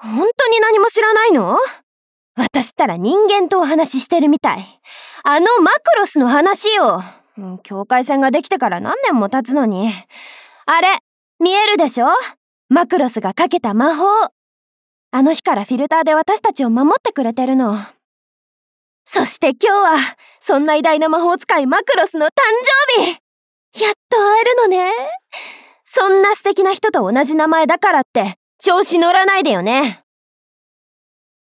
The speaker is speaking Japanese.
本当に何も知らないの私ったら人間とお話ししてるみたい。あのマクロスの話よ。境界線ができてから何年も経つのに。あれ、見えるでしょマクロスがかけた魔法。あの日からフィルターで私たちを守ってくれてるの。そして今日は、そんな偉大な魔法使いマクロスの誕生日やっと会えるのね。そんな素敵な人と同じ名前だからって、調子乗らないでよね。